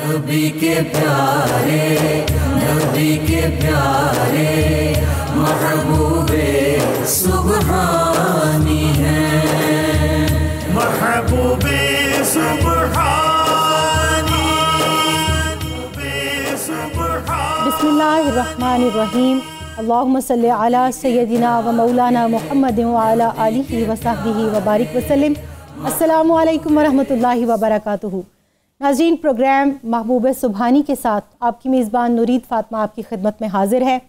તુબી કે પ્યારے તુબી કે પ્યારے મખબૂબે સુબહ હની હે મખબૂબે સુબહ હની હે બિસ્મિલ્લાહ પરહમાનિર રહીમ અલ્લાહુમમ સલ્લિયા અલા સૈયદિના વ મૌલાના મુહમ્મદ અલા આલીહી વ સહબીહી વ બારક વસલમ અસલામુ અલયકુમ વ રહમતુલ્લાહી વ બરકતુહ नाजीन प्रोग्राम महबूब सुबहानी के साथ आपकी मेज़बान नूरीद फ़ातमा आपकी खिदमत में हाजिर है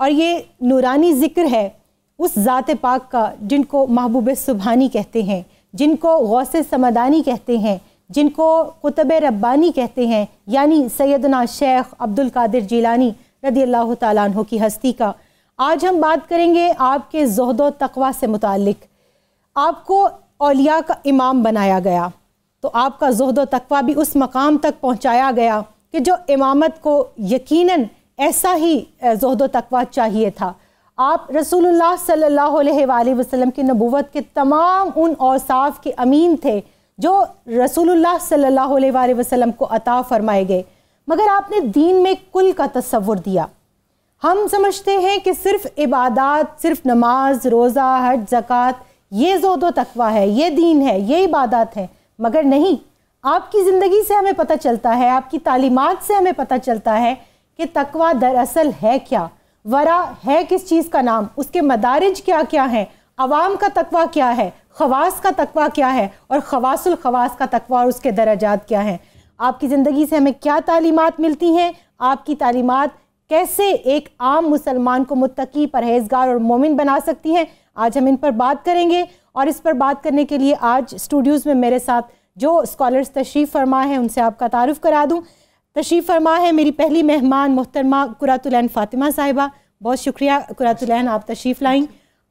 और ये नूरानी ज़िक्र है उस ज़ात पाक का जिनको महबूब सुबहानी कहते हैं जिनको गौस समदानी कहते हैं जिनको कुतब रब्बानी कहते हैं यानी सैदना शेख अब्दुल कादिर जीलानी रदी अल्लाह तु की हस्ती का आज हम बात करेंगे आपके जहद तकवा से मुतल आपको अलिया का इमाम बनाया गया तो आपका जहद व तकवा भी उस मकाम तक पहुँचाया गया कि जो इमामत को यकीन ऐसा ही जहद व तकवा चाहिए था आप रसूलुल्लाह सल्लल्लाहु अलैहि वसल्लम की नबूवत के तमाम उन औसाफ के अमीन थे जो रसूलुल्लाह सल्लल्लाहु अलैहि वसल्लम को अता फरमाए गए मगर आपने दीन में कुल का तस्वुर दिया हम समझते हैं कि सिर्फ इबादत सिर्फ नमाज रोज़ा हज ज़क़़त ये जोदो तकवा है ये दीन है ये इबादत है मगर नहीं आपकी ज़िंदगी से हमें पता चलता है आपकी तालीमत से हमें पता चलता है कि तकवा दरअसल है क्या वरा है किस चीज़ का नाम उसके मदारज क्या क्या हैं अवाम का तकवा क्या है खवास का तकवा क्या है और खवासुल खवास का तकवा और उसके दराजात क्या हैं आपकी ज़िंदगी से हमें क्या तालीमत मिलती हैं आपकी तालीमत कैसे एक आम मुसलमान को मुतकी परहेजगार और मोमिन बना सकती हैं आज हम इन पर बात करेंगे और इस पर बात करने के लिए आज स्टूडियोज़ में मेरे साथ जो स्कॉलर्स तशरीफ़ फरमा है उनसे आपका तारफ़ करा दूँ तशरीफ़ फरमा है मेरी पहली मेहमान मोहतरमा कुरातुलैन फ़ातिमा साहिबा बहुत शुक्रिया कुरातुलैन आप तशरीफ़ लाएँ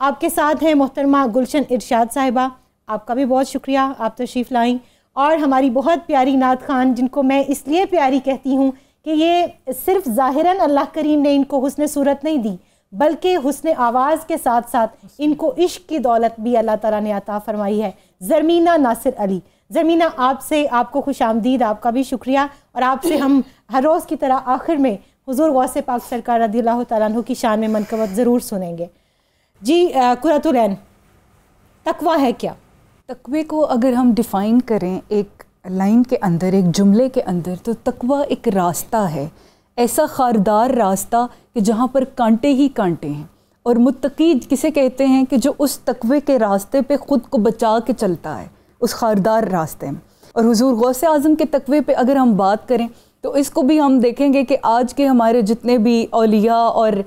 आपके साथ हैं मोहतरमा गुलशन इरशाद साहिबा आपका भी बहुत शुक्रिया आप तशरीफ़ लाएँ और हमारी बहुत प्यारी नात खान जिनको मैं इसलिए प्यारी कहती हूँ कि ये सिर्फ ज़ाहिरन अल्लाह करीम ने इनको हुसन सूरत नहीं दी बल्कि हुसन आवाज़ के साथ साथ इनको इश्क की दौलत भी अल्लाह ताला ने अता फरमाई है ज़रमीना नासिर अली जरमीना आपसे आपको खुश आमदीद आपका भी शुक्रिया और आपसे हम हर रोज़ की तरह आखिर में हजूर गौसे पाक सरकार रदी तु की शान में मनकबत ज़रूर सुनेंगे जी कुरतुलैन तकवा है क्या तकवे को अगर हम डिफ़ाइन करें एक लाइन के अंदर एक जुमले के अंदर तो तकवा एक रास्ता है ऐसा खारदार रास्ता कि जहाँ पर कांटे ही कांटे हैं और मुतकी किसे कहते हैं कि जो उस तकवे के रास्ते पे ख़ुद को बचा के चलता है उस खारदार रास्ते में और हुजूर गौसे आज़म के तकवे पे अगर हम बात करें तो इसको भी हम देखेंगे कि आज के हमारे जितने भी अलिया और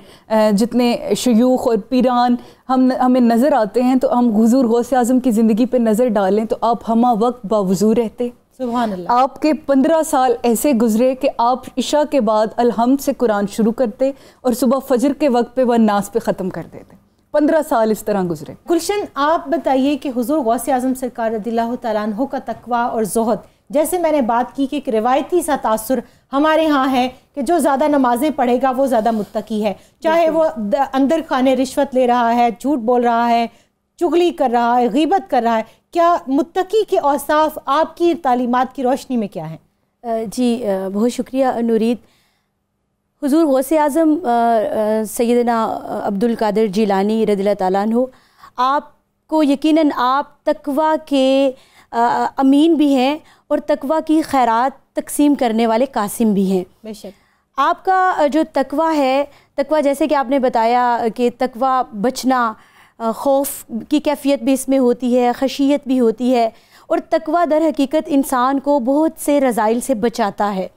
जितने शयूख और पीरान हम हमें नज़र आते हैं तो हम हुजूर गौसे आज़म की ज़िंदगी पे नज़र डालें तो आप हम वक्त बावजू रहते आपके पंद्रह साल ऐसे गुजरे कि आप इशा के बाद अलहम से कुरान शुरू करते और सुबह फजर के वक्त पे वह नाश पे ख़त्म कर देते पंद्रह साल इस तरह गुजरे गुलशन आप बताइए कि हुजूर गौसी आजम सरकार तु का तकवा और जहद जैसे मैंने बात की कि एक रिवायती सा तासर हमारे यहाँ है कि जो ज़्यादा नमाज़ें पढ़ेगा वो ज़्यादा मुतकी है चाहे वो अंदर खाने रिश्वत ले रहा है झूठ बोल रहा है चुगली कर रहा है गीबत कर रहा है क्या मुत्तकी के औसाफ आपकी तालीमत की रोशनी में क्या हैं जी बहुत शुक्रिया नूरीद हुजूर गौसे आज़म सैदना अब्दुल कादिर जीलानी रदील तालन आपको यकीनन आप तकवा के आ, अमीन भी हैं और तकवा की खैरत तकसीम करने वाले कासिम भी हैं बेशक आपका जो तकवा है तकवा जैसे कि आपने बताया कि तकवा बचना खौफ की कैफियत भी इसमें होती है खशियत भी होती है और तकवा दर हकीकत इंसान को बहुत से रज़ाइल से बचाता है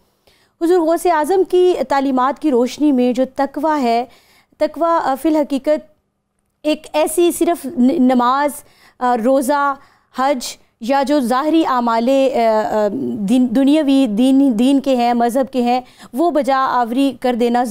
हजूर गौस आज़म की तालीमत की रोशनी में जो तकवा है तकवा फ़िल हकीकत एक ऐसी सिर्फ नमाज रोज़ा हज या जो ज़ाहरी आमाले दुनियावी दीन दीन के हैं मज़हब के हैं वो बजा आवरी कर देना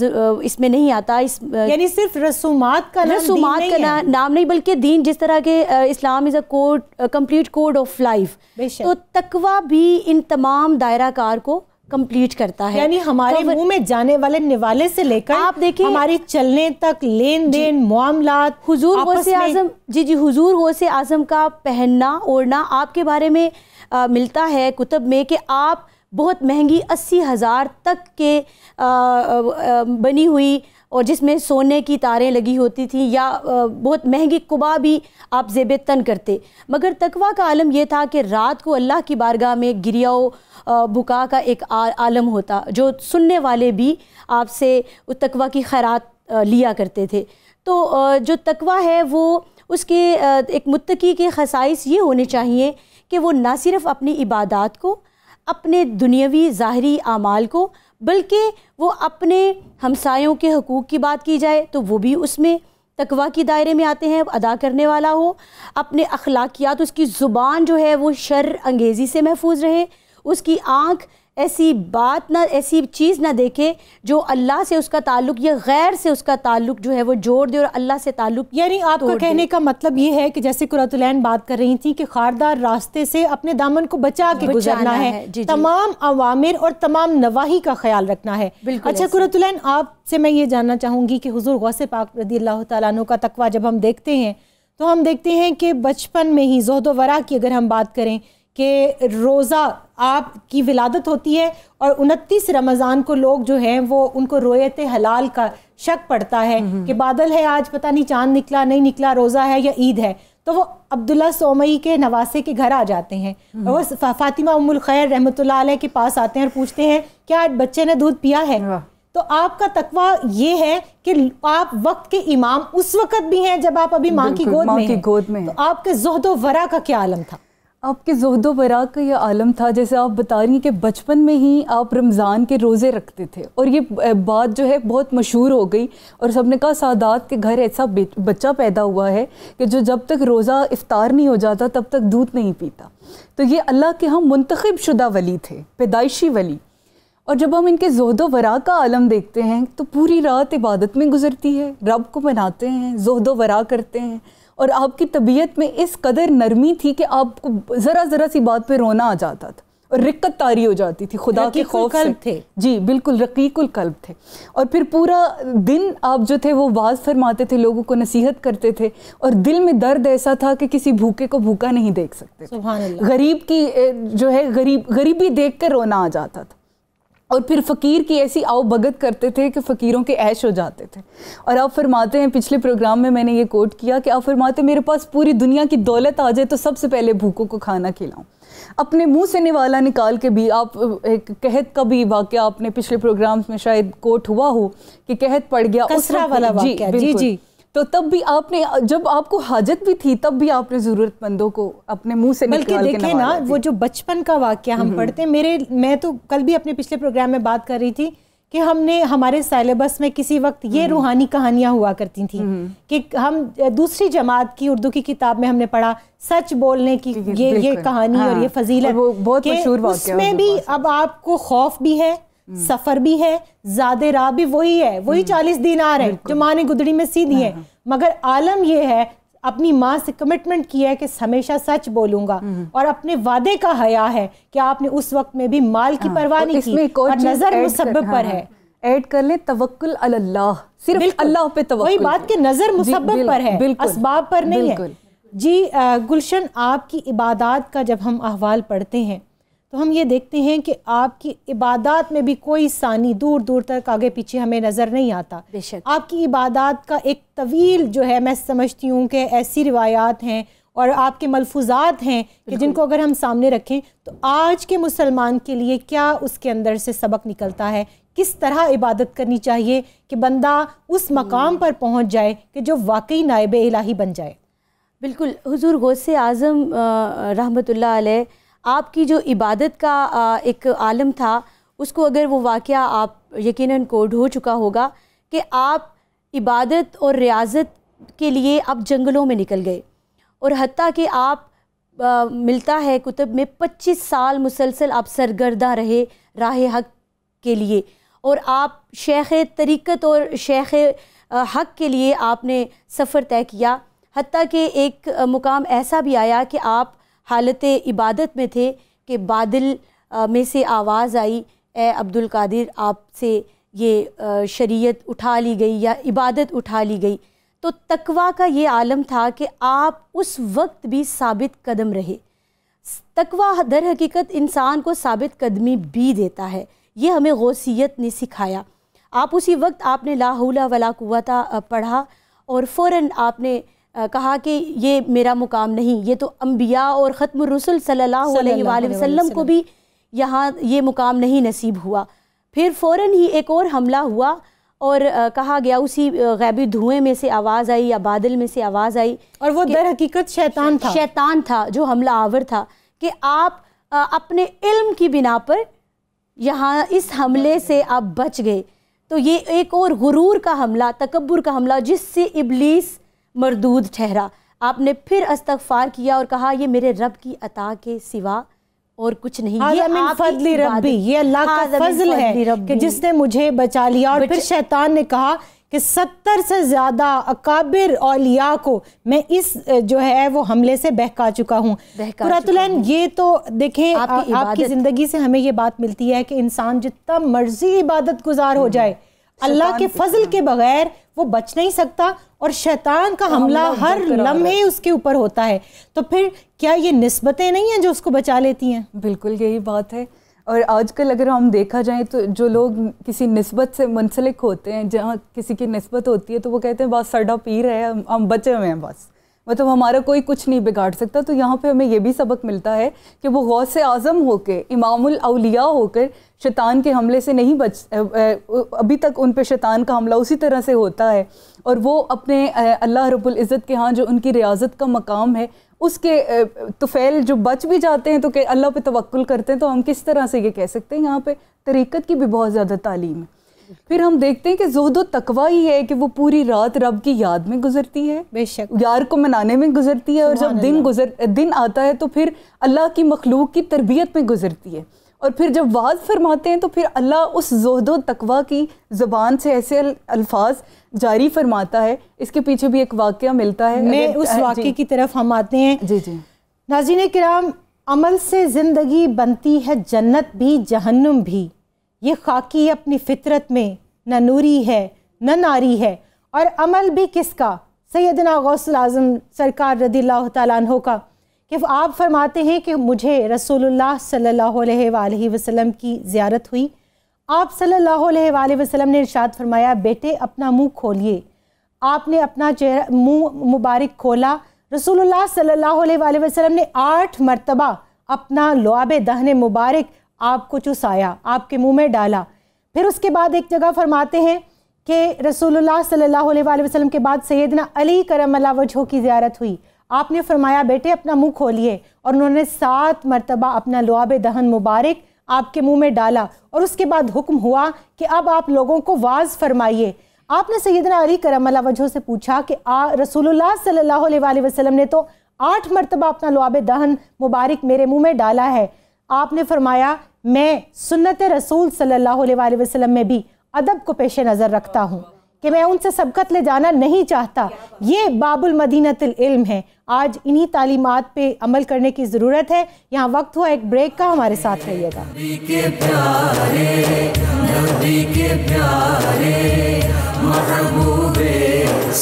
इसमें नहीं आता इस यानी सिर्फ रसूमात का नाम रसूमात का ना, नाम नहीं बल्कि दीन जिस तरह के Islam is a code complete code of life तो तकवा भी इन तमाम दायरा कार को कंप्लीट करता है यानी हमारे तो मुंह में जाने वाले निवाले से लेकर आप देखिए हमारे चलने तक लेन देन मामला हुजूर गौसे आजम जी जी हुजूर गौसे आजम का पहनना ओढ़ना आपके बारे में आ, मिलता है कुतुब में कि आप बहुत महंगी अस्सी हज़ार तक के आ, आ, बनी हुई और जिसमें सोने की तारें लगी होती थी या बहुत महंगी कुबा भी आप जेब तन करते मगर तकवा का आलम यह था कि रात को अल्लाह की बारगाह में गिरियाओ बुका का एक आलम होता जो सुनने वाले भी आपसे तकवा की खैरत लिया करते थे तो जो तकवा है वो उसके एक मुतकी के खसाइस ये होने चाहिए कि वो ना सिर्फ अपनी इबादत को अपने दुनियावी ज़ाहरी आमाल को बल्कि वो अपने हमसायों के हकूक़ की बात की जाए तो वो भी उसमें तकवा के दायरे में आते हैं अदा करने वाला हो अपने अखलाकियात उसकी ज़ुबान जो है वो शर अंगेज़ी से महफूज रहे उसकी आँख ऐसी बात ना ऐसी चीज़ ना देखे जो अल्लाह से उसका ताल्लुक या गैर से उसका ताल्लुक जो है वो जोड़ दे और अल्लाह से ताल्लुक यानी आपको कहने का मतलब ये है कि जैसे कुरतुलैन बात कर रही थी कि खारदार रास्ते से अपने दामन को बचा के गुजरना है, है जी, तमाम अवामिर और तमाम नवाही का ख्याल रखना है अच्छा कुरतुलैन आपसे मैं ये जानना चाहूँगी कि हजूर गौसे पाक रदी अल्लाह तु का तकवा जब हम देखते हैं तो हम देखते हैं कि बचपन में ही जहदोवरा की अगर हम बात करें कि रोज़ा आपकी विलादत होती है और उनतीस रमज़ान को लोग जो हैं वो उनको रोयत हलाल का शक पड़ता है हम्म, हम्म। कि बादल है आज पता नहीं चांद निकला नहीं निकला रोज़ा है या ईद है तो वो अब्दुल्ला सोमई के नवासे के घर आ जाते हैं हम्म। और वो फातिमा उमुल खैर रहमत के पास आते हैं और पूछते हैं क्या आज बच्चे ने दूध पिया है तो आपका तकवा ये है कि आप वक्त के इमाम उस वक्त भी हैं जब आप अभी माँ की गोद में, की गोद में तो आपके जहदो वरा का क्या आलम था आपके जहदो बराक का यह आलम था जैसे आप बता रही हैं कि बचपन में ही आप रमज़ान के रोज़े रखते थे और ये बात जो है बहुत मशहूर हो गई और सबने कहा सादात के घर ऐसा बच्चा पैदा हुआ है कि जो जब तक रोज़ा इफ़ार नहीं हो जाता तब तक दूध नहीं पीता तो ये अल्लाह के हम मंतखब शुदा वली थे पैदाइशी वली और जब हम इनके जहद वरा का आलम देखते हैं तो पूरी रात इबादत में गुजरती है रब को मनाते हैं जहद वरा करते हैं और आपकी तबीयत में इस कदर नरमी थी कि आपको ज़रा ज़रा सी बात पे रोना आ जाता था और रिक्कत तारी हो जाती थी खुदा के खौफ कल्ब थे जी बिल्कुल रकीकुल कल्ब थे और फिर पूरा दिन आप जो थे वो वाज फरमाते थे लोगों को नसीहत करते थे और दिल में दर्द ऐसा था कि किसी भूखे को भूखा नहीं देख सकते गरीब की जो है गरीब गरीबी देख कर रोना आ जाता था और फिर फ़कीर की ऐसी आओ भगत करते थे कि फ़कीरों के ऐश हो जाते थे और आप फरमाते हैं पिछले प्रोग्राम में मैंने ये कोट किया कि आप फरमाते मेरे पास पूरी दुनिया की दौलत आ जाए तो सबसे पहले भूखों को खाना खिलाऊं अपने मुंह से निवाला निकाल के भी आप एक कहत का भी वाक्य आपने पिछले प्रोग्राम्स में शायद कोट हुआ हो कि कहत पड़ गया कसरा वाला जी जी जी तो तब भी आपने जब आपको हाजत भी थी तब भी आपने जरूरतमंदों को अपने मुंह से बल्कि देखे ना वो जो बचपन का वाक्य हम हम्म। पढ़ते हैं मेरे मैं तो कल भी अपने पिछले प्रोग्राम में बात कर रही थी कि हमने हमारे सेलेबस में किसी वक्त ये हम्म। रूहानी कहानियां हुआ करती थी हम्म। कि हम दूसरी जमात की उर्दू की किताब में हमने पढ़ा सच बोलने की ये ये कहानी हाँ, और ये हाँ, फजीलत है वो बहुत मशहूर उसमें भी अब आपको खौफ भी है हम्म। सफर भी है ज्यादा राह भी वही है वही हम्म। चालीस दिन आ रहे हैं जो माँ ने गुदड़ी में सी दी है हाँ, हाँ। मगर आलम यह है अपनी माँ से कमिटमेंट किया है कि हमेशा सच बोलूंगा हम्म, और अपने वादे का हया है कि आपने उस वक्त में भी माल की हाँ, परवाह तो नहीं की और नजर मुसब पर है ऐड कर ले तवक्कुल अल्लाह सिर्फ अल्लाह पे तवक्कुल वही बात के नजर मुसब्बब पर है असबाब पर नहीं है जी गुलशन आपकी इबादत का जब हम अहवाल पढ़ते हैं तो हम ये देखते हैं कि आपकी इबादत में भी कोई सानी दूर दूर तक आगे पीछे हमें नज़र नहीं आता आपकी इबादत का एक तवील जो है मैं समझती हूँ कि ऐसी रिवायात हैं और आपके मलफूजात हैं कि जिनको अगर हम सामने रखें तो आज के मुसलमान के लिए क्या उसके अंदर से सबक निकलता है किस तरह इबादत करनी चाहिए कि बंदा उस हम्म। मकाम पर पहुंच जाए कि जो वाकई नायब इलाही बन जाए बिल्कुल हुजूर गौसे आज़म रहमतुल्लाह अलैह आपकी जो इबादत का एक आलम था उसको अगर वो वाक़ आप यकीन कोड हो चुका होगा कि आप इबादत और रियाजत के लिए आप जंगलों में निकल गए और हती कि आप आ, मिलता है कुतुब में 25 साल मुसलसल आप सरगर्दा रहे राह हक के लिए और आप शेख तरीक़त और शेख हक के लिए आपने सफ़र तय किया हती कि एक मुकाम ऐसा भी आया कि आप हालत इबादत में थे कि बादल में से आवाज़ आई ए अब्दुल कादिर आपसे ये शरीयत उठा ली गई या इबादत उठा ली गई तो तकवा का ये आलम था कि आप उस वक्त भी साबित कदम रहे तकवा दर हकीकत इंसान को साबित कदमी भी देता है ये हमें गौसीत ने सिखाया आप उसी वक्त आपने लाहौला वला कुवता पढ़ा और फ़ौर आपने कहा कि ये मेरा मुकाम नहीं ये तो अम्बिया और ख़त्म रसुल सल्लल्लाहु को भी यहाँ ये मुकाम नहीं नसीब हुआ फिर फ़ौर ही एक और हमला हुआ और आ, कहा गया उसी गैबी धुएं में से आवाज़ आई या बादल में से आवाज़ आई और वो दर हकीकत शैतान था शैतान था जो हमला आवर था कि आप आ, अपने इल्म की बिना पर यहाँ इस हमले से आप बच गए तो ये एक और गुरूर का हमला तकबर का हमला जिससे इबलीस मरदूद ठहरा आपने फिर अस्तगफार किया और कहा ये मेरे रब की अता के सिवा और कुछ नहीं हाँ, ये फजली रब्बी ये अल्लाह का हाँ, फजल है कि जिसने मुझे बचा लिया और फिर शैतान ने कहा कि सत्तर से ज़्यादा अकाबिर औलिया को मैं इस जो है वो हमले से बहका चुका हूँ ये तो देखें आपकी, आपकी ज़िंदगी से हमें ये बात मिलती है कि इंसान जितना मर्जी इबादत गुजार हो हम्म। जाए अल्लाह के फजल के बगैर वो बच नहीं सकता और शैतान का हमला हर लम्हे उसके ऊपर होता है तो फिर क्या ये नस्बतें नहीं हैं जो उसको बचा लेती हैं बिल्कुल यही बात है और आजकल अगर हम देखा जाए तो जो लोग किसी नस्बत से मुंसलिक होते हैं जहाँ किसी की नस्बत होती है तो वो कहते हैं बस साढ़ा पीर है हम बचे हुए हैं बस मतलब हमारा कोई कुछ नहीं बिगाड़ सकता तो यहाँ पे हमें यह भी सबक मिलता है कि वो गौ से आज़म होकर इमामुल अलिया होकर शैतान के हमले से नहीं बच अभी तक उन पर शैतान का हमला उसी तरह से होता है और वो अपने अल्लाह रब्बुल इज़्ज़त के यहाँ जो उनकी रियाजत का मकाम है उसके तुफैल तो जो बच भी जाते हैं तो अल्लाह पे तवक्ल करते हैं तो हम किस तरह से ये कह सकते हैं यहाँ पे तरीक़त की भी बहुत ज़्यादा तालीम है फिर हम देखते हैं कि जोहदो तकवा ही है कि वो पूरी रात रब की याद में गुजरती है बेशक यार को मनाने में गुजरती है और जब दिन गुजर दिन आता है तो फिर अल्लाह की मखलूक की तरबियत में गुजरती है और फिर जब वाज फरमाते हैं तो फिर अल्लाह उस जोहदो तकवा की ज़बान से ऐसे अल्फाज जारी फरमाता है इसके पीछे भी एक वाक्य मिलता है मैं उस वाक्य की तरफ हम आते हैं जी जी नाजीन कराम अमल से ज़िंदगी बनती है जन्नत भी जहन्नुम भी ये खाकी अपनी फितरत में न नूरी है न नारी है और अमल भी किसका सैदना गौसल आज़म सरकार रदी तु का कि आप फरमाते हैं कि मुझे रसोल्ला सल्ला वसलम की ज़्यारत हुई आप सल्ला वसलम ने इर्शाद फरमाया बेटे अपना मुँह खोलिए आपने अपना चेहरा मुँह मुबारक खोला रसोल्ला सल्ला वसलम ने आठ मरतबा अपना लुआब दहन मुबारक आपको चुसाया आपके मुंह में डाला फिर उसके बाद एक जगह फरमाते हैं कि रसूलुल्लाह सल्लल्लाहु अलैहि वसल्लम के बाद सैदना अली करम वजह की ज़्यारत हुई आपने फरमाया बेटे अपना मुंह खोलिए और उन्होंने सात मरतबा अपना लुआब दहन मुबारक आपके मुंह में डाला और उसके बाद हुक्म हुआ कि अब आप लोगों को वाज फरमाइए आपने सैदना अली करम वजह से पूछा कि रसूलुल्लाह सल्लल्लाहु अलैहि वसल्लम ने तो आठ मरतबा अपना लुआब दहन मुबारक मेरे मुंह में डाला है आपने फरमाया मैं सुन्नत रसूल सल्लल्लाहु अलैहि वसल्लम में भी अदब को पेश नज़र रखता हूँ कि मैं उनसे सबकत ले जाना नहीं चाहता ये बाबुल मदीनतल इल्म है आज इन्हीं तालीमात पे अमल करने की ज़रूरत है यहाँ वक्त हुआ एक ब्रेक का हमारे साथ रहिएगा महबूबे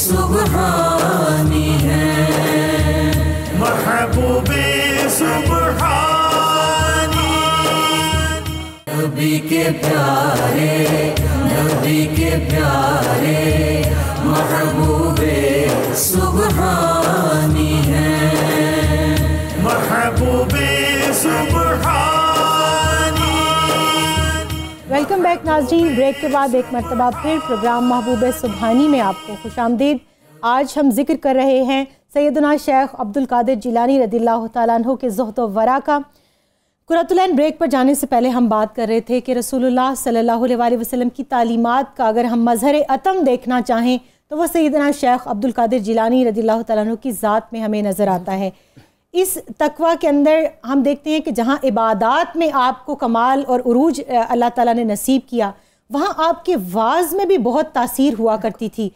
सुबहानी नबी के प्यारे नबी के प्यारे महबूबे सुबहानी है महबूबे वेलकम बैक नाजरीन ब्रेक के बाद एक मरतबा फिर प्रोग्राम महबूब सुबहानी में आपको खुश आमदीद आज हम जिक्र कर रहे हैं सैदना शेख अब्दुल कादिर जिलानी रदील्ला तु के जहद वरा का कुरातुलैन ब्रेक पर जाने से पहले हम बात कर रहे थे कि रसूलुल्लाह सल्लल्लाहु अलैहि वसल्लम की तालीमात का अगर हम मज़हर अतम देखना चाहें तो वह सैदना शेख अब्दुल कादिर जिलानी रदी तु की ज़ात में हमें नज़र आता है इस तकवा के अंदर हम देखते हैं कि जहाँ इबादत में आपको कमाल और अरूज अल्लाह ताला ने नसीब किया वहाँ आपके वाज में भी बहुत तासीर हुआ करती थी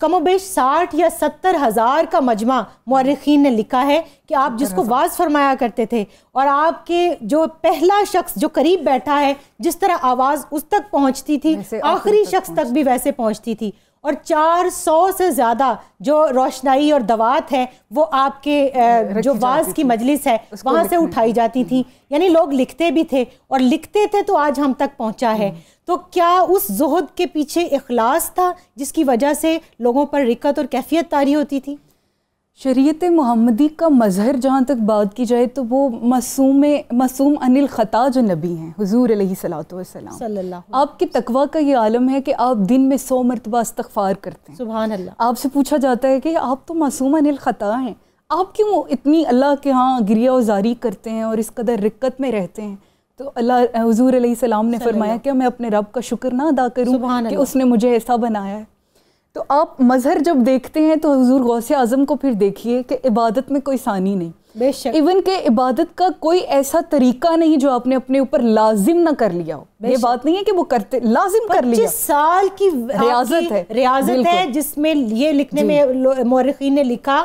कमोबेश साठ या सत्तर हज़ार का मजमा मौरखीन ने लिखा है कि आप जिसको वाज फरमाया करते थे और आपके जो पहला शख्स जो करीब बैठा है जिस तरह आवाज़ उस तक पहुंचती थी आखिरी शख्स तक भी वैसे पहुंचती थी और 400 से ज़्यादा जो रोशनाई और दवात है वो आपके जो वाज की मजलिस है वहाँ से उठाई जाती थी यानी लोग लिखते भी थे और लिखते थे तो आज हम तक पहुँचा है हम्म। तो क्या उस जहद के पीछे अखलास था जिसकी वजह से लोगों पर रिकत और कैफियत तारी होती थी शरीत महमदी का मज़हर जहाँ तक बात की जाए तो वो मसूम मसूम अनिल ख़ता जो नबी हैं हजूर वसलम आपके तकवा का ये आलम है कि आप दिन में सौ मरतबा इस्तफ़ार करते हैं सुबह अल्लाह आपसे पूछा जाता है कि आप तो मासूम अनिल ख़ता हैं आप क्यों इतनी अल्लाह के यहाँ गिरिया उजारी करते हैं और इस कदर रिक्कत में रहते हैं तो अल्लाह हजूर सलाम ने फरमाया कि मैं अपने रब का शुक्र ना अदा करूँ कि उसने मुझे ऐसा बनाया है तो आप मज़हर जब देखते हैं तो हजूर गौसे आज़म को फिर देखिए कि इबादत में कोई सानी नहीं बेशक इवन के इबादत का कोई ऐसा तरीका नहीं जो आपने अपने ऊपर लाजिम ना कर लिया हो ये बात नहीं है कि वो करते लाजिम कर लिया साल की रियाजत है रियाजत है जिसमें ये लिखने में मौरखी ने लिखा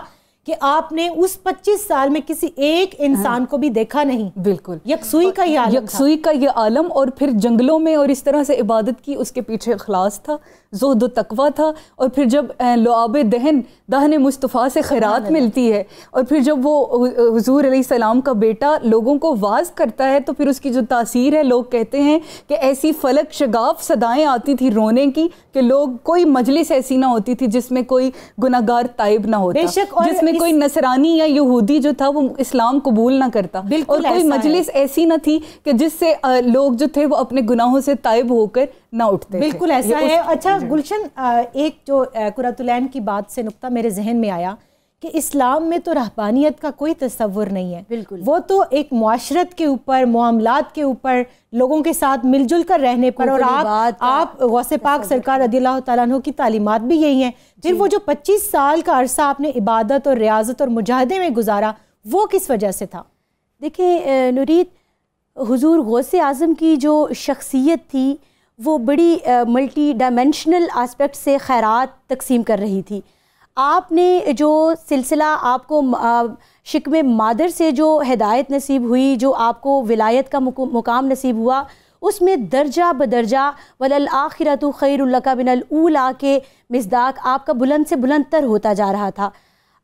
कि आपने उस 25 साल में किसी एक इंसान हाँ। को भी देखा नहीं बिल्कुल यकसुई का ये यकसुई का ये आलम और फिर जंगलों में और इस तरह से इबादत की उसके पीछे अखलास था जोहद तकवा था और फिर जब लुआब दहन दहन मुस्तफ़ा से खैरात मिलती है और फिर जब वो हजूर सलाम का बेटा लोगों को वाज करता है तो फिर उसकी जो तासीर है लोग कहते हैं कि ऐसी फलक शगाफ सदाएँ आती थी रोने की कि लोग कोई मजलिस ऐसी ना होती थी जिसमें कोई गुनागार ताइब ना होता जिसमें कोई नसरानी या यहूदी जो था वो इस्लाम कबूल ना करता और कोई मजलिस ऐसी ना थी कि जिससे लोग जो थे वो अपने गुनाहों से ताइब होकर ना उठते बिल्कुल ऐसा है अच्छा गुलशन एक जो कुरतुलैन की बात से नुकता मेरे जहन में आया कि इस्लाम में तो रहबानियत का कोई तस्वुर नहीं है बिल्कुल वो तो एक माशरत के ऊपर मामलात के ऊपर लोगों के साथ मिलजुल कर रहने पर और आप आप गौसे पाक सरकार रदील्ला तु की तालीमत भी यही हैं फिर वो जो 25 साल का अरसा आपने इबादत और रियाजत और मुजाहदे में गुजारा वो किस वजह से था देखिए नुरीत हजूर गौसे आज़म की जो शख्सियत थी वो बड़ी मल्टी डायमेंशनल आस्पेक्ट से खैरात तकसीम कर रही थी आपने जो सिलसिला आपको शिकम मादर से जो हिदायत नसीब हुई जो आपको विलायत का मुकाम नसीब हुआ उसमें दर्जा बदर्जा वलल आखिरत का बिन ऊला के मजदाक आपका बुलंद से बुलंद तर होता जा रहा था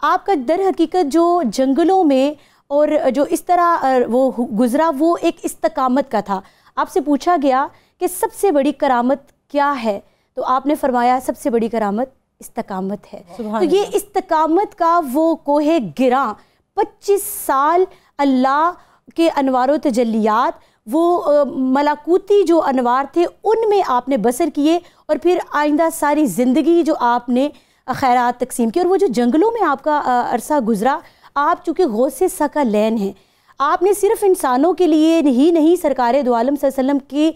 आपका दर हकीकत जो जंगलों में और जो इस तरह वो गुज़रा वो एक इस्तकामत का था आपसे पूछा गया कि सबसे बड़ी करामत क्या है तो आपने फरमाया सबसे बड़ी करामत इस्तकामत है तो ये इस्तकामत का वो कोहे गिरा पच्चीस साल अल्लाह के अनवार तजलियात वो मलाकूती जो अनवार थे उनमें आपने बसर किए और फिर आइंदा सारी ज़िंदगी जो आपने ख़ैर तकसीम की और वो जो जंगलों में आपका अरसा गुज़रा आप चूँकि गौसे सका लैन है आपने सिर्फ इंसानों के लिए ही नहीं सरकार दो वसम की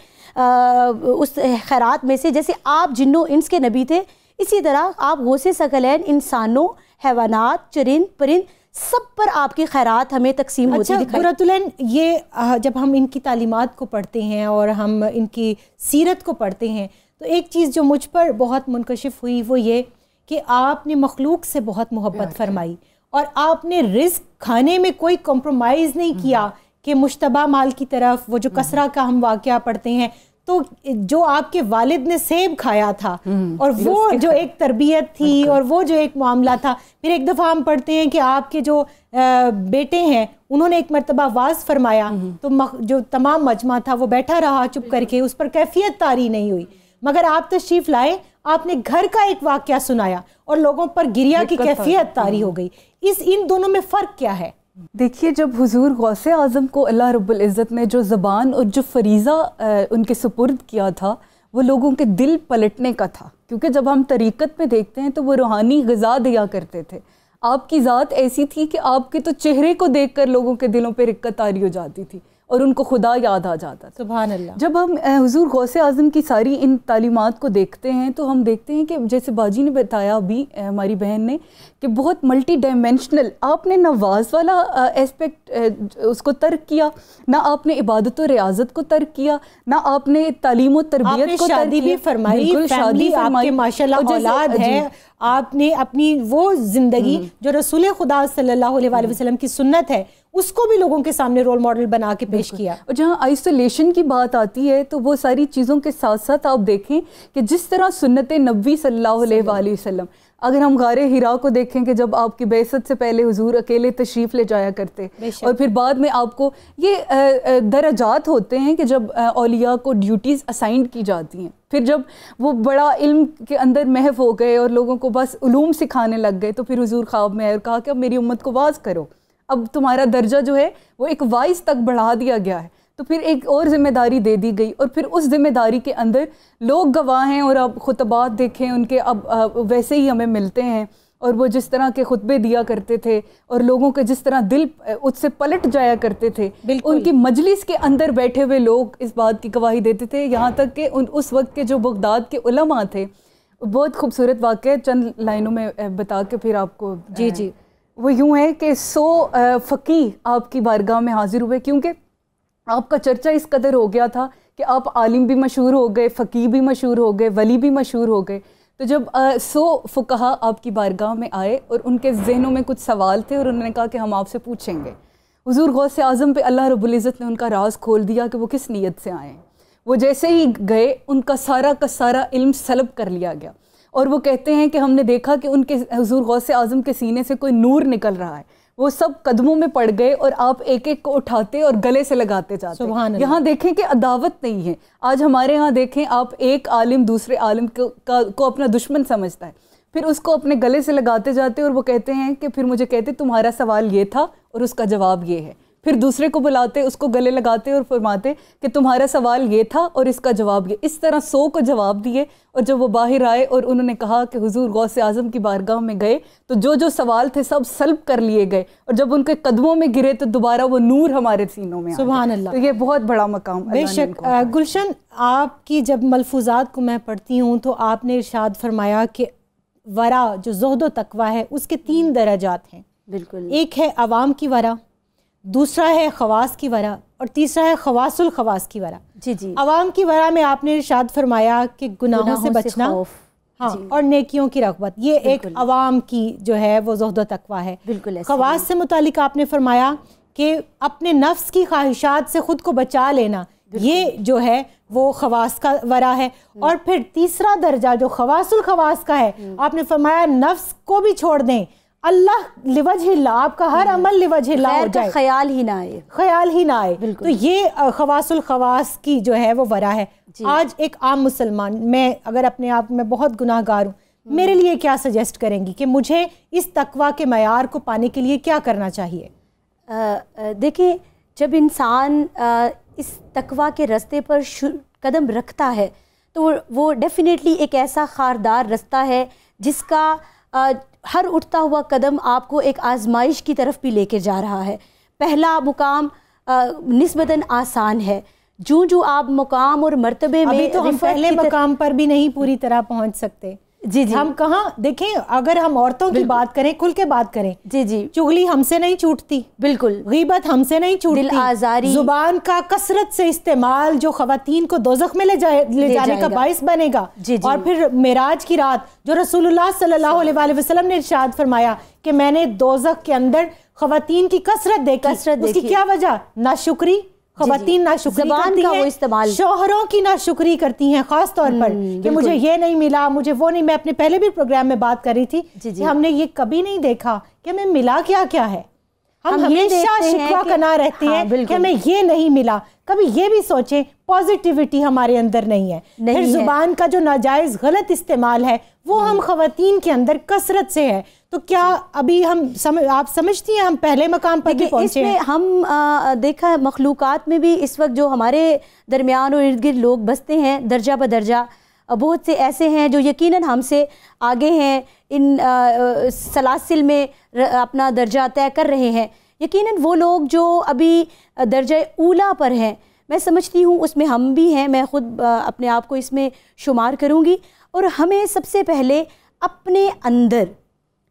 उस खैरात में से जैसे आप जिन्नों इंस के नबी थे इसी तरह आप गौसे सकलैन इंसानों हैवानात चरिंद परिंद सब पर आपकी खैरात हमें तकसीम अच्छा, होती ये जब हम इनकी तालीमत को पढ़ते हैं और हम इनकी सीरत को पढ़ते हैं तो एक चीज़ जो मुझ पर बहुत मुनकशिफ हुई वो ये कि आपने मखलूक से बहुत मोहब्बत फरमाई और आपने रिस्क खाने में कोई कॉम्प्रोमाइज़ नहीं हम्म। किया कि मुशतबा माल की तरफ वो जो हम्म। कसरा का हम वाक़ पढ़ते हैं तो जो आपके वालिद ने सेब खाया था हम्म। और वो जो एक तरबियत थी और वो जो एक मामला था फिर एक दफ़ा हम पढ़ते हैं कि आपके जो बेटे हैं उन्होंने एक मरतबा वाज फरमाया तो जो तमाम मजमा था वो बैठा रहा चुप करके उस पर कैफियत तारी नहीं हुई मगर आप तशरीफ़ लाए आपने घर का एक वाक्य सुनाया और लोगों पर गिरिया की कैफियत तारी हो गई इस इन दोनों में फ़र्क क्या है देखिए जब हुजूर गौसे आज़म को अल्लाह रब्बुल इज़्ज़त ने जो ज़बान और जो फरीज़ा उनके सुपुर्द किया था वो लोगों के दिल पलटने का था क्योंकि जब हम तरीक़त में देखते हैं तो वो रूहानी गज़ा दिया करते थे आपकी ज़ात ऐसी थी कि आपके तो चेहरे को देखकर लोगों के दिलों पर रिक्कत रही हो जाती थी और उनको खुदा याद आ जाता था सुबह जब हम हजूर गौस आज़म की सारी इन तालीमत को देखते हैं तो हम देखते हैं कि जैसे बाजी ने बताया अभी हमारी बहन ने कि बहुत मल्टी डायमेंशनल आपने ना वाज वाला एस्पेक्ट उसको तर्क किया ना आपने इबादत और रियाजत को तर्क किया ना आपने तालीम और तरबियत को शादी भी फरमाई शादी है आपने अपनी वो ज़िंदगी हम्म। जो रसूल खुदा सल्लल्लाहु अलैहि वसल्लम की सुन्नत है उसको भी लोगों के सामने रोल मॉडल बना के पेश किया और जहाँ आइसोलेशन की बात आती है तो वो सारी चीज़ों के साथ साथ आप देखें कि जिस तरह सुन्नत नबी सल्लाम अगर हम गारे हिरा को देखें कि जब आपकी बेसत से पहले हुजूर अकेले तशरीफ़ ले जाया करते और फिर बाद में आपको ये दराजात होते हैं कि जब अलिया को ड्यूटीज़ असाइन की जाती हैं फिर जब वो बड़ा इल्म के अंदर महव हो गए और लोगों को बस उलूम सिखाने लग गए तो फिर हुजूर ख्वाब में आए और कहा कि अब मेरी उम्मत को वाज करो अब तुम्हारा दर्जा जो है वो एक वाइस तक बढ़ा दिया गया है तो फिर एक और जिम्मेदारी दे दी गई और फिर उस जिम्मेदारी के अंदर लोग गवाह हैं और अब खुतबात देखें उनके अब, वैसे ही हमें मिलते हैं और वो जिस तरह के खुतबे दिया करते थे और लोगों के जिस तरह दिल उससे पलट जाया करते थे उनकी मजलिस के अंदर बैठे हुए लोग इस बात की गवाही देते थे यहाँ तक कि उन उस वक्त के जो बगदाद के उलमा थे बहुत खूबसूरत वाक़ चंद लाइनों में बता के फिर आपको जी जी वो यूँ है कि सो फ़की आपकी बारगाह में हाज़िर हुए क्योंकि आपका चर्चा इस कदर हो गया था कि आप आलिम भी मशहूर हो गए फ़की भी मशहूर हो गए वली भी मशहूर हो गए तो जब आ, सो फ़ुकहा आपकी बारगाह में आए और उनके जहनों में कुछ सवाल थे और उन्होंने कहा कि हम आपसे पूछेंगे हजूर गौस आज़म पे अल्लाह रबुल्ज़त ने उनका राज खोल दिया कि वो किस नीयत से आए वो जैसे ही गए उनका सारा का सारा इल्म सलब कर लिया गया और वो कहते हैं कि हमने देखा कि उनके हजूर गौस आज़म के सीने से कोई नूर निकल रहा है वो सब कदमों में पड़ गए और आप एक एक को उठाते और गले से लगाते जाते यहाँ देखें कि अदावत नहीं है आज हमारे यहाँ देखें आप एक आलिम दूसरे आलिम को, का, को अपना दुश्मन समझता है फिर उसको अपने गले से लगाते जाते और वो कहते हैं कि फिर मुझे कहते तुम्हारा सवाल ये था और उसका जवाब ये है फिर दूसरे को बुलाते उसको गले लगाते और फरमाते कि तुम्हारा सवाल ये था और इसका जवाब ये इस तरह सौ को जवाब दिए और जब वो बाहर आए और उन्होंने कहा कि हुजूर से आज़म की बारगाह में गए तो जो जो सवाल थे सब सल्ब कर लिए गए और जब उनके कदमों में गिरे तो दोबारा वो नूर हमारे सीनों में सुबह तो ये बहुत बड़ा मकाम बेशक गुलशन आपकी जब मलफूजात को मैं पढ़ती हूँ तो आपने इर्शाद फरमाया कि वरा जो जहदो तकवा है उसके तीन दराजात हैं बिल्कुल एक है आवाम की वरा दूसरा है खवास की वरा और तीसरा है खवासुल खवास की वरा जी जी आवाम की वरा में आपने इर्शाद फरमाया कि गुनाहों, गुनाहों से बचना हाँ और नेकियों की रगबत ये एक अवाम की जो है वो जहद तकवा है बिल्कुल खवास से मुतालिक आपने फरमाया कि अपने नफ्स की ख्वाहिशात से ख़ुद को बचा लेना ये जो है वो खवास का वरा है हम्म। और फिर तीसरा दर्जा जो खवासुल खवास का है हम्म। आपने फरमाया नफ्स को भी छोड़ दें अल्लाह लिवज हिला आपका हर हम्म। अमल लिवज हिला हो जाए ख्याल ही ना आए ख्याल ही ना आए तो ये खवासुल खवास की जो है वो वरा है आज एक आम मुसलमान मैं अगर अपने आप में बहुत गुनाहगार हूँ हम्म। मेरे लिए क्या सजेस्ट करेंगी कि मुझे इस तकवा के मैार को पाने के लिए क्या करना चाहिए देखिए जब इंसान इस तकवा के रास्ते पर कदम रखता है तो वो डेफिनेटली एक ऐसा खारदार रास्ता है जिसका हर उठता हुआ कदम आपको एक आजमाइश की तरफ भी लेके जा रहा है पहला मुकाम नस्बता आसान है जो जो आप मुकाम और मरतबे में तो हम पहले मुकाम पर भी नहीं पूरी तरह पहुंच सकते जी जी हम कहा देखें अगर हम औरतों की बात करें खुल के बात करें जी जी चुगली हमसे नहीं छूटती बिल्कुल गीबत हमसे नहीं छूटती दिल आजारी जुबान का कसरत से इस्तेमाल जो खातन को दोजख में ले, जाए ले जाने का बायस बनेगा जी जी और फिर मेराज की रात जो रसूलुल्लाह सल्लाम वसल्लम ने इरशाद फरमाया कि मैंने दोजख के अंदर खातन की कसरत देखी कसरत उसकी क्या वजह ना शुक्री खातन ना शुक्रिया वो इस्तेमाल शोहरों की ना शुक्री करती हैं खास तौर पर हम्म, कि मुझे ये नहीं मिला मुझे वो नहीं मैं अपने पहले भी प्रोग्राम में बात कर रही थी जी जी। हमने ये कभी नहीं देखा कि हमें मिला क्या क्या है हम, हम हमेशा शिकवा कना रहते हाँ, हैं कि हमें ये नहीं मिला कभी ये भी सोचें पॉजिटिविटी हमारे अंदर नहीं है नहीं फिर जुबान का जो नाजायज़ गलत इस्तेमाल है वो हम्म। हम खातन के अंदर कसरत से है तो क्या अभी हम सम, आप समझती हैं हम पहले मकाम पर भी पहुंचे इसमें हम आ, देखा है मखलूक में भी इस वक्त जो हमारे दरमियान और इर्द गिर्द लोग बसते हैं दर्जा ब दर्जा बहुत से ऐसे हैं जो यकीनन हमसे आगे हैं इन आ, सलासिल में र, अपना दर्जा तय कर रहे हैं यकीनन वो लोग जो अभी दर्जा ऊला पर हैं मैं समझती हूँ उसमें हम भी हैं मैं ख़ुद अपने आप को इसमें शुमार करूँगी और हमें सबसे पहले अपने अंदर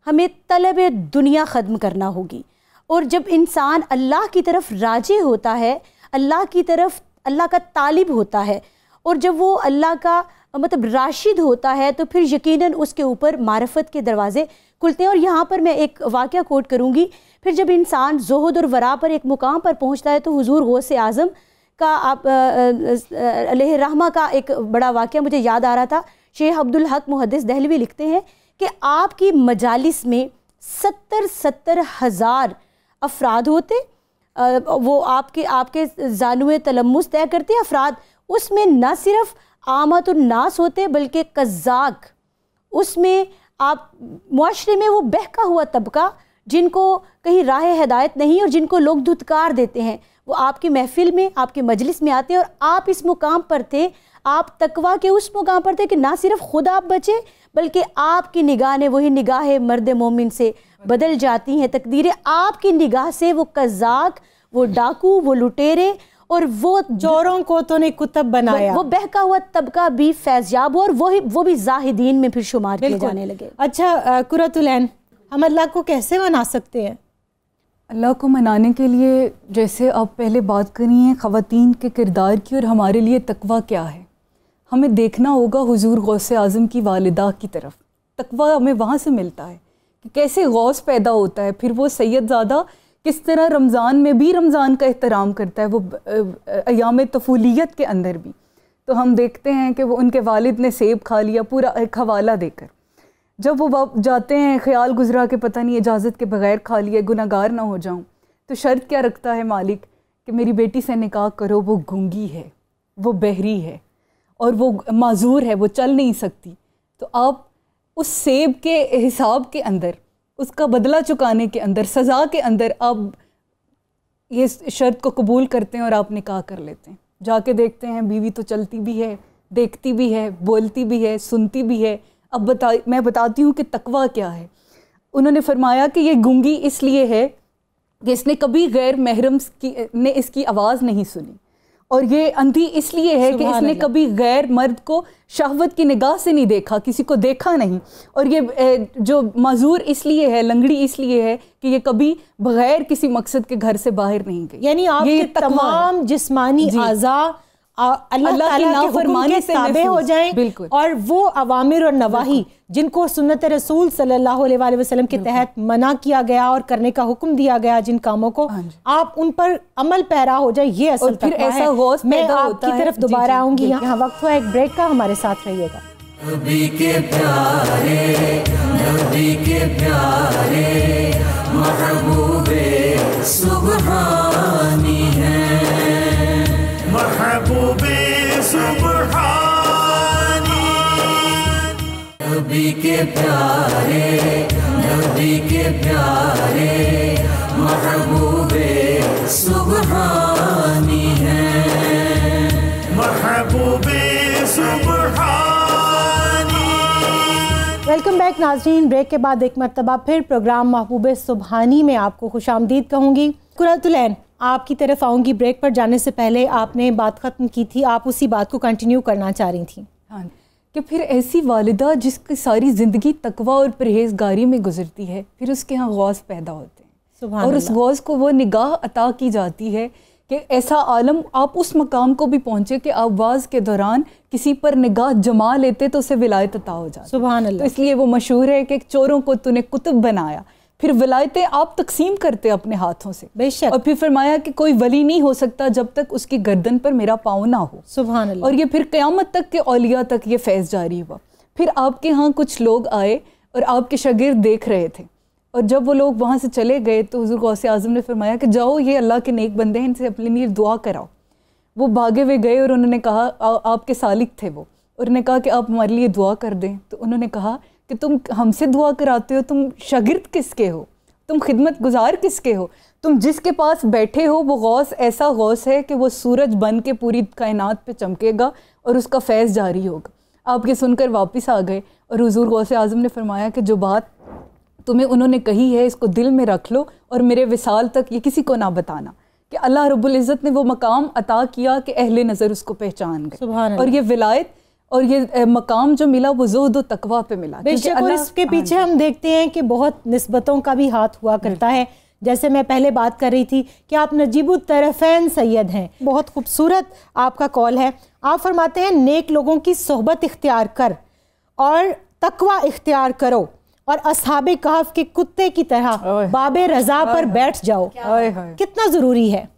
हमें तलब दुनिया ख़त्म करना होगी और जब इंसान अल्लाह की तरफ राजे होता है अल्लाह की तरफ अल्लाह का तालिब होता है और जब वो अल्लाह का मतलब राशिद होता है तो फिर यकीनन उसके ऊपर मारफत के दरवाज़े खुलते हैं और यहाँ पर मैं एक वाक़ कोट करूँगी फिर जब इंसान जहद और वरा पर एक मुकाम पर पहुँचता है तो हजूर से आज़म का आप रहमा का एक बड़ा वाक़ मुझे याद आ रहा था शेख अब्दुल हक मुहदस दहलवी लिखते हैं कि आपकी मजालिस में सत्तर सत्तर हज़ार अफराद होते आ, वो आपके आपके जानु तलमस तय करते अफराद उसमें ना सिर्फ आमद नास होते बल्कि कज़ाक उसमें आप माशरे में वो बहका हुआ तबका जिनको कहीं राह हदायत नहीं और जिनको लोग धुतकार देते हैं वो आपकी महफिल में आपके मजलिस में आते हैं और आप इस मुकाम पर थे आप तकवा के उस मुकाम पर थे कि ना सिर्फ खुद आप बचे बल्कि आपकी निगाह ने वही निगाह मर्द मोमिन से बदल जाती हैं तकदीरें आपकी निगाह से वो कजाक वो डाकू वो लुटेरे और वो चोरों को तो ने कुतब बनाया वो बहका हुआ तबका भी फैजयाब और वो वो भी जाहिदीन में फिर शुमार किए जाने लगे अच्छा कुरतुलैन हम अल्लाह को कैसे मना सकते हैं अल्लाह को मनाने के लिए जैसे आप पहले बात करी हैं ख़वान के किरदार की और हमारे लिए तकवा क्या है हमें देखना होगा हुजूर गौस आज़म की वालदा की तरफ तकवा हमें वहाँ से मिलता है कि कैसे गौस पैदा होता है फिर वो सैदज़ादा किस तरह रमज़ान में भी रमज़ान का एहतराम करता है वो अयाम तफोलीत के अंदर भी तो हम देखते हैं कि वो उनके वालिद ने सेब खा लिया पूरा एक हवाला देकर जब वो जाते हैं ख्याल गुजरा के पता नहीं इजाज़त के बग़ैर खा लिए गुनागार ना हो जाऊँ तो शर्त क्या रखता है मालिक कि मेरी बेटी से निकाह करो वो गूंगी है वो बहरी है और वो माजूर है वो चल नहीं सकती तो आप उस सेब के हिसाब के अंदर उसका बदला चुकाने के अंदर सज़ा के अंदर आप ये शर्त को कबूल करते हैं और आप निकाह कर लेते हैं जाके देखते हैं बीवी तो चलती भी है देखती भी है बोलती भी है सुनती भी है अब बता मैं बताती हूँ कि तकवा क्या है उन्होंने फरमाया कि ये गूंगी इसलिए है कि इसने कभी गैर महरम की ने इसकी आवाज़ नहीं सुनी और ये अंधी इसलिए है कि इसने कभी गैर मर्द को शहवत की निगाह से नहीं देखा किसी को देखा नहीं और ये जो मजूर इसलिए है लंगड़ी इसलिए है कि ये कभी बगैर किसी मकसद के घर से बाहर नहीं गई यानी आपके तमाम जिस्मानी आज़ा अल्लाह से हो और वो अवामिर और नवाही जिनको सुनत रसूल सल्लल्लाहु अलैहि वसल्लम के तहत मना किया गया और करने का हुक्म दिया गया जिन कामों को हाँ आप उन पर अमल पैरा हो जाए ये असल फिर ऐसा मैं आपकी तरफ दोबारा आऊंगी यहाँ वक्त हुआ एक ब्रेक का हमारे साथ रहिएगा प्यारे महबूबे नबी के प्यारे नबी के प्यारे महबूबे सुबहानी है महबूबे वेलकम बैक नाजरीन ब्रेक के बाद एक मरतबा फिर प्रोग्राम महबूब सुबहानी में आपको खुश आमदीद कहूँगी कुरतुलैन आपकी तरफ आऊँगी ब्रेक पर जाने से पहले आपने बात ख़त्म की थी आप उसी बात को कंटिन्यू करना चाह रही थी हाँ कि फिर ऐसी वालदा जिसकी सारी ज़िंदगी तकवा और परहेजगारी में गुजरती है फिर उसके यहाँ गौस पैदा होते हैं और उस गौस को वो निगाह अता की जाती है कि ऐसा आलम आप उस मकाम को भी पहुँचे कि आवाज़ के दौरान किसी पर निगाह जमा लेते तो उसे विलायत अता हो जाए सुबह तो इसलिए वो मशहूर है कि चोरों को तूने कुतुब बनाया फिर विलायतें आप तकसीम करते अपने हाथों से बेशक और फिर फरमाया कि कोई वली नहीं हो सकता जब तक उसकी गर्दन पर मेरा पाँव ना हो सुबह और ये फिर क़्यामत तक के अलिया तक ये फैज़ जारी हुआ फिर आपके यहाँ कुछ लोग आए और आपके शगिर देख रहे थे और जब वो लोग वहाँ से चले गए तो हजूर गौसे आज़म ने फरमाया कि जाओ ये अल्लाह के नेक बंदे हैं इनसे अपने लिए दुआ कराओ वो भागे हुए गए और उन्होंने कहा आ, आपके सालिक थे वो उन्होंने कहा कि आप हमारे लिए दुआ कर दें तो उन्होंने कहा कि तुम हमसे दुआ कराते हो तुम शागिर्द किसके हो तुम खिदमत गुजार किसके हो तुम जिसके पास बैठे हो वो गौस ऐसा गौस है कि वो सूरज बन के पूरी कायनात पे चमकेगा और उसका फैज़ जारी होगा आप ये सुनकर वापस आ गए और हजूर गौस आज़म ने फरमाया कि जो बात तुम्हें उन्होंने कही है इसको दिल में रख लो और मेरे विसाल तक ये किसी को ना बताना कि अल्लाह रब्बुल इज़्ज़त ने वो मकाम अता किया कि अहले नज़र उसको पहचान गए और ये विलायत और ये मकाम जो मिला वो जोहद तकवा पे मिला बेशक और इसके पीछे हम देखते हैं कि बहुत नस्बतों का भी हाथ हुआ करता है जैसे मैं पहले बात कर रही थी कि आप तरफ़ैन सैयद हैं बहुत खूबसूरत आपका कॉल है आप फरमाते हैं नेक लोगों की सोहबत इख्तियार कर और तकवा इख्तियार करो और असहाब कहाफ के कुत्ते की तरह बाब रज़ा पर बैठ जाओ कितना ज़रूरी है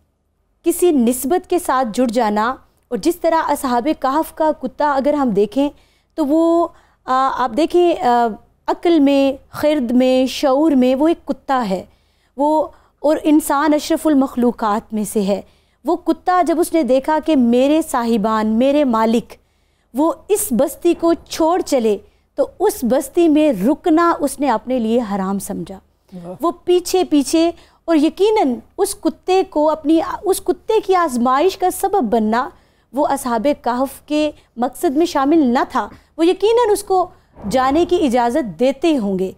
किसी नस्बत के साथ जुड़ जाना और जिस तरह असहाब कहफ का कुत्ता अगर हम देखें तो वो आ, आप देखें अक्ल में खर्द में शूर में वो एक कुत्ता है वो और इंसान अशरफुलमखलूक़ात में से है वो कुत्ता जब उसने देखा कि मेरे साहिबान मेरे मालिक वो इस बस्ती को छोड़ चले तो उस बस्ती में रुकना उसने अपने लिए हराम समझा वो पीछे पीछे और यकीनन उस कुत्ते को अपनी उस कुत्ते की आजमाइश का सबब बनना वो असहाब कहफ के मकसद में शामिल न था वो यकीनन उसको जाने की इजाज़त देते होंगे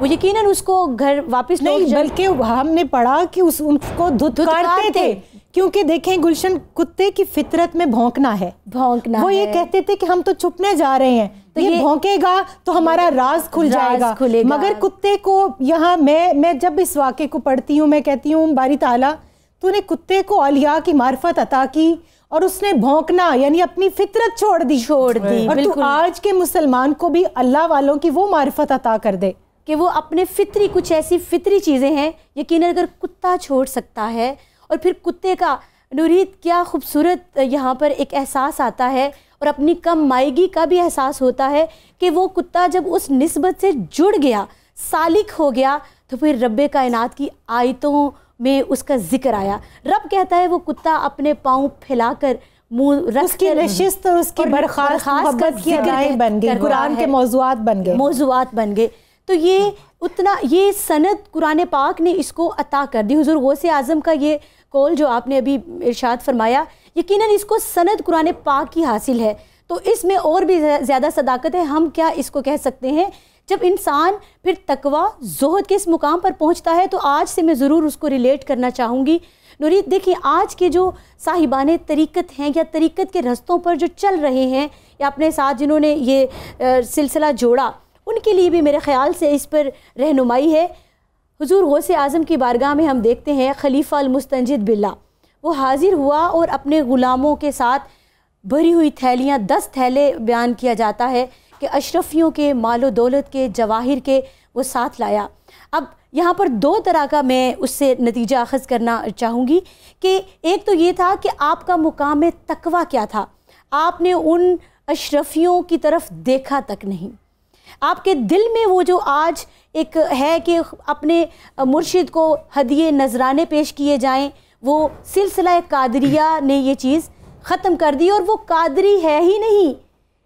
वो यकीनन उसको घर वापस नहीं बल्कि हमने पढ़ा कि उस उनको धुतकारते थे, क्योंकि देखें गुलशन कुत्ते की फितरत में भौंकना है भौंकना वो ये कहते थे कि हम तो छुपने जा रहे हैं तो ये, ये भौंकेगा तो हमारा राज खुल राज जाएगा खुलेगा। मगर कुत्ते को यहाँ मैं मैं जब इस वाक्य को पढ़ती हूँ मैं कहती हूँ बारी ताला तूने कुत्ते को अलिया की मार्फत अता की और उसने भोंकना यानी अपनी फितरत छोड़ दी छोड़ दी और तू आज के मुसलमान को भी अल्लाह वालों की वो मार्फत अता कर दे कि वो अपने फितरी कुछ ऐसी फितरी चीज़ें हैं यकीन अगर कुत्ता छोड़ सकता है और फिर कुत्ते का नूरीत क्या खूबसूरत यहाँ पर एक एहसास आता है और अपनी कम मायगी का भी एहसास होता है कि वो कुत्ता जब उस नस्बत से जुड़ गया सालिक हो गया तो फिर रब कायनात की आयतों में उसका जिक्र आया रब कहता है वो कुत्ता अपने पाँव फैलाकर उसकी नशिस्त और उसकी की अदाएं बन गई कुरान के मौजूद बन गए मौजूद बन गए तो ये उतना ये सनत कुरान पाक ने इसको अता कर दी हजूर गौसे आज़म का ये कौल जो आपने अभी इरशाद फरमाया यकीनन इसको सनत कुरान पाक की हासिल है तो इसमें और भी ज़्यादा सदाकत है हम क्या इसको कह सकते हैं जब इंसान फिर तकवा जोहद के इस मुकाम पर पहुंचता है तो आज से मैं ज़रूर उसको रिलेट करना चाहूँगी नूरी देखिए आज के जो साहिबान तरीक़त हैं या तरीक़त के रस्तों पर जो चल रहे हैं या अपने साथ जिन्होंने ये सिलसिला जोड़ा उनके लिए भी मेरे ख़्याल से इस पर रहनुमाई है हजूर गौस आज़म की बारगाह में हम देखते हैं खलीफा अलमुस्तनजद बिल्ला वो हाज़िर हुआ और अपने ग़ुलामों के साथ भरी हुई थैलियाँ दस थैले बयान किया जाता है के अशरफियों के मालो दौलत के जवाहिर के वो साथ लाया अब यहाँ पर दो तरह का मैं उससे नतीजा अखज़ करना चाहूँगी कि एक तो ये था कि आपका मुकाम तकवा क्या था आपने उन अशरफियों की तरफ देखा तक नहीं आपके दिल में वो जो आज एक है कि अपने मुर्शिद को हदिये नजराने पेश किए जाएं वो सिलसिला कादरिया ने ये चीज़ ख़त्म कर दी और वो कादरी है ही नहीं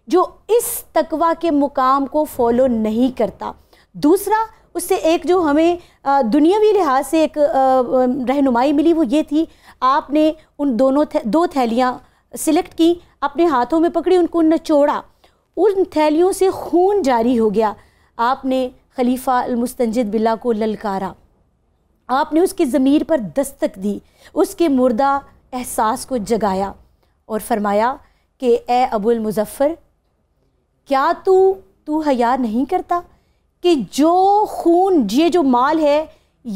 जो इस तकवा के मुकाम को फॉलो नहीं करता दूसरा उससे एक जो हमें दुनियावी लिहाज से एक रहनुमाई मिली वो ये थी आपने उन दोनों थे, दो थैलियाँ सिलेक्ट की अपने हाथों में पकड़ी उनको नचोड़ा उन थैलियों से खून जारी हो गया आपने खलीफा अलमुस्तंजिद बिल्ला को ललकारा आपने उसकी ज़मीर पर दस्तक दी उसके मुर्दा एहसास को जगाया और फरमाया कि ए अबुल मुजफ़्फ़र क्या तू तू हया नहीं करता कि जो खून ये जो माल है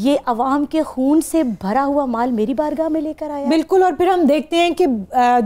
ये अवाम के खून से भरा हुआ माल मेरी बारगाह में लेकर आया बिल्कुल और फिर हम देखते हैं कि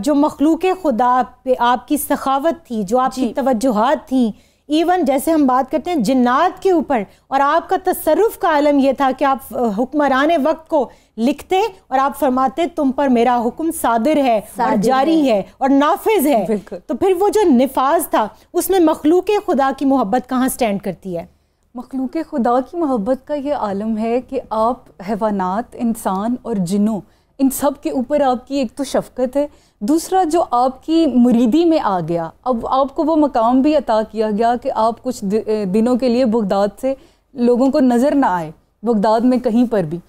जो मखलूक खुदा पे आपकी सखावत थी जो आपकी तवजुहत थी इवन जैसे हम बात करते हैं जन्ात के ऊपर और आपका तसरफ का आलम यह था कि आप हुक्मरान वक्त को लिखते और आप फरमाते तुम पर मेरा हुक्म सादिर है सादिर और जारी है, है और नाफिज है तो फिर वो जो निफाज था उसमें मखलूक खुदा की मोहब्बत कहाँ स्टैंड करती है मखलूक खुदा की मोहब्बत का ये आलम है कि आप हैवानात इंसान और जिनों इन सब के ऊपर आपकी एक तो शफकत है दूसरा जो आपकी मुरीदी में आ गया अब आपको वो मकाम भी अता किया गया कि आप कुछ दिनों के लिए बगदाद से लोगों को नज़र ना आए बगदाद में कहीं पर भी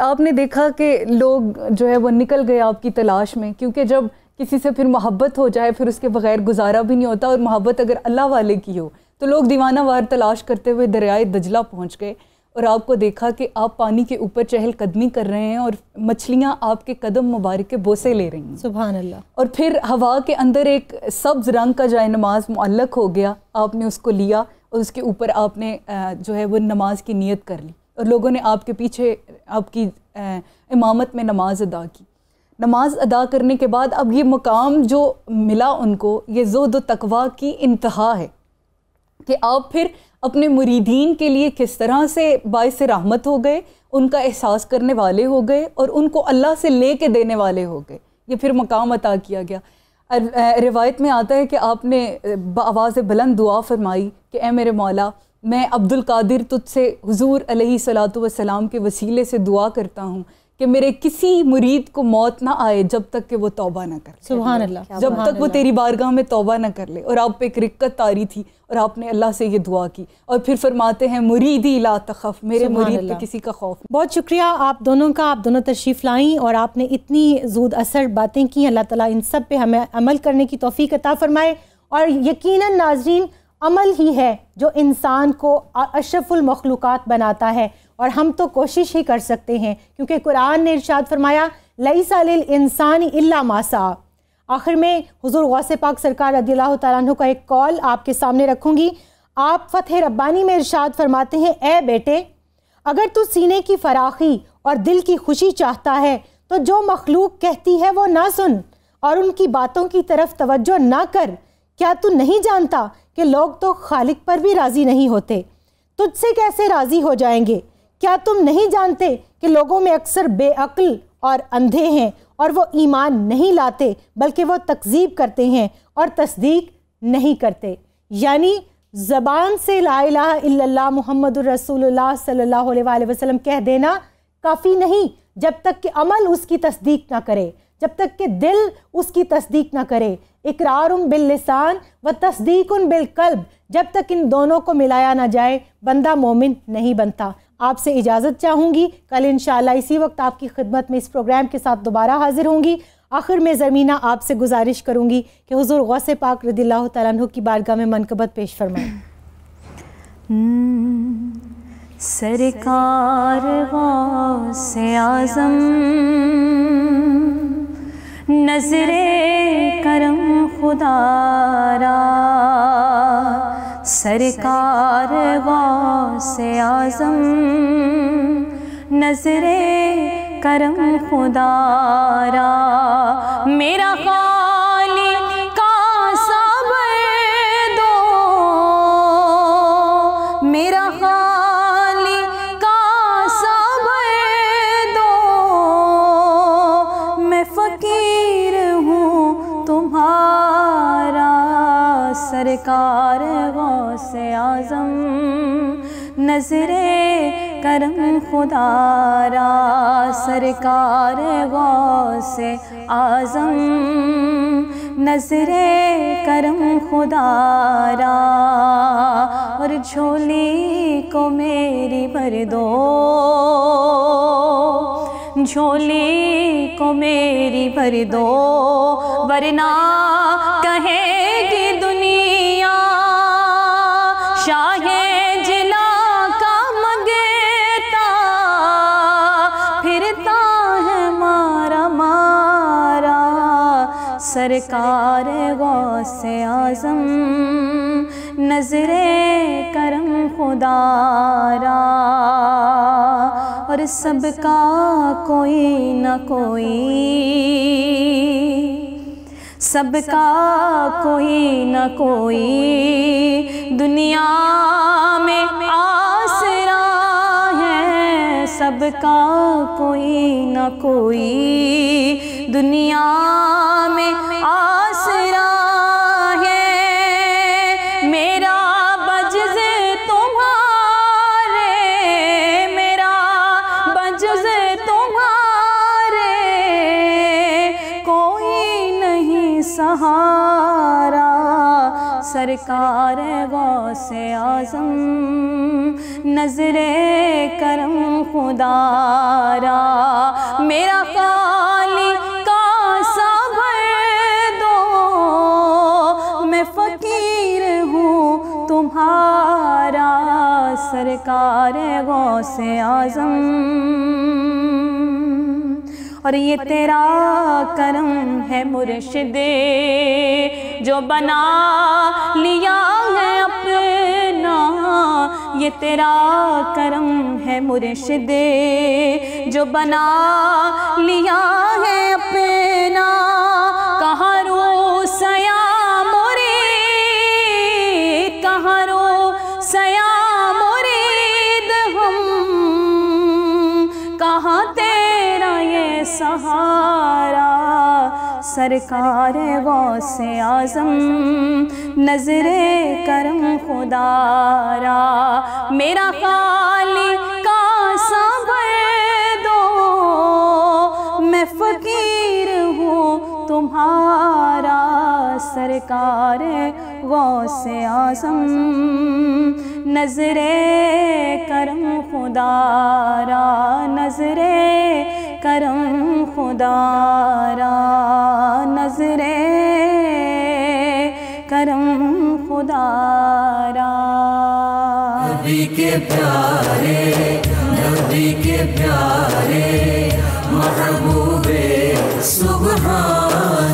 आपने देखा कि लोग जो है वो निकल गए आपकी तलाश में क्योंकि जब किसी से फिर मोहब्बत हो जाए फिर उसके बगैर गुजारा भी नहीं होता और मोहब्बत अगर अल्लाह वाले की हो तो लोग दीवाना वार तलाश करते हुए दरियाए दजला पहुँच गए और आपको देखा कि आप पानी के ऊपर चहलकदमी कर रहे हैं और मछलियाँ आपके कदम मुबारक के बोसे ले रही हैं सुबह अल्लाह और फिर हवा के अंदर एक सब्ज़ रंग का जाए नमाज मुअल्लक हो गया आपने उसको लिया और उसके ऊपर आपने जो है वो नमाज की नीयत कर ली और लोगों ने आपके पीछे आपकी इमामत में नमाज अदा की नमाज अदा करने के बाद अब ये मुक़ाम जो मिला उनको ये जोद तकवा की इंतहा है कि आप फिर अपने मुरीदीन के लिए किस तरह से बायस रहमत हो गए उनका एहसास करने वाले हो गए और उनको अल्लाह से ले के देने वाले हो गए ये फिर मकाम अदा किया गया रिवायत में आता है कि आपने आवाज़ बुलंद दुआ फरमाई कि ए मेरे मौला मैं अब्दुल कादिर तुझसे हुजूर अलैहि वसलाम के वसीले से दुआ करता हूँ कि मेरे किसी मुरीद को मौत ना आए जब तक कि वो तौबा ना कर अल्लाह जब तक वो तेरी बारगाह में तौबा ना कर ले और आप पे एक रिक्कत तारी थी और आपने अल्लाह से ये दुआ की और फिर फरमाते हैं मुरीद ही ला तखफ मेरे मुरीद पे किसी का खौफ बहुत शुक्रिया आप दोनों का आप दोनों तशरीफ़ लाई और आपने इतनी जूद असर बातें की अल्लाह ताला इन सब पे हमें अमल करने की तोफ़ी अता फ़रमाए और यकीनन नाजरीन अमल ही है जो इंसान को अशरफुल मखलूक़ बनाता है और हम तो कोशिश ही कर सकते हैं क्योंकि कुरान ने इरशाद फरमाया लई साल इंसान इल्ला मासा आखिर में हुजूर गौस पाक सरकार रदी तु का एक कॉल आपके सामने रखूँगी आप फतेह रब्बानी में इरशाद फरमाते हैं ए बेटे अगर तू सीने की फराखी और दिल की खुशी चाहता है तो जो मखलूक कहती है वो ना सुन और उनकी बातों की तरफ तवज्जो ना कर क्या तू नहीं जानता कि लोग तो खालिक पर भी राज़ी नहीं होते तुझसे कैसे राज़ी हो जाएंगे क्या तुम नहीं जानते कि लोगों में अक्सर बेअक्ल और अंधे हैं और वो ईमान नहीं लाते बल्कि वो तकजीब करते हैं और तस्दीक नहीं करते यानी ज़बान से ला इला मोहम्मद रसूलुल्लाह सल्लल्लाहु अलैहि वसल्लम कह देना काफ़ी नहीं जब तक कि अमल उसकी तस्दीक ना करे जब तक कि दिल उसकी तस्दीक ना करे इकरार बिल लिसान व तस्दीक बिल कल्ब जब तक इन दोनों को मिलाया ना जाए बंदा मोमिन नहीं बनता आपसे इजाज़त चाहूँगी कल इन इसी वक्त आपकी खिदमत में इस प्रोग्राम के साथ दोबारा हाजिर होंगी आखिर में ज़मीना आपसे गुजारिश करूँगी कि हजूर गौसे पाक रदील्ला तु की बारगाह में मनकबत पेश फरमाएँ सरकार से आज़म नजरे करम खुदारा सरकार से आज़म नजरे करम खुदारा मेरा खाली का सबर दो मेरा खाली सरकार से आज़म नजरे करम खुदारा सरकार से आज़म नजरे करम खुदारा और झोली को मेरी भर दो झोली को मेरी भर दो वरना कहे यार गौसे आज़म नजरे करम खुदारा और सबका कोई न कोई सबका कोई न कोई दुनिया में आसरा है सबका कोई न कोई दुनिया में आसरा है मेरा बजज तुम्हारे मेरा बजज तुम्हारे कोई नहीं सहारा सरकार गौ से आज़म नजरे करम खुदारा मेरा का सरकार गौसे आज़म और ये तेरा करम है मुर्शदे जो बना लिया है अपना ये तेरा करम है मुर्शदे जो बना लिया है अपना सरकार से आज़म नजर करम खुदारा मेरा काली का दो मैं फ़कीर हूँ तुम्हारा सरकार से आज़म नजर करम खुदारा नजर करम खुदारा नजरे करम खुदारा नबी के प्यारे नबी के प्यारे महबूबे सुबहान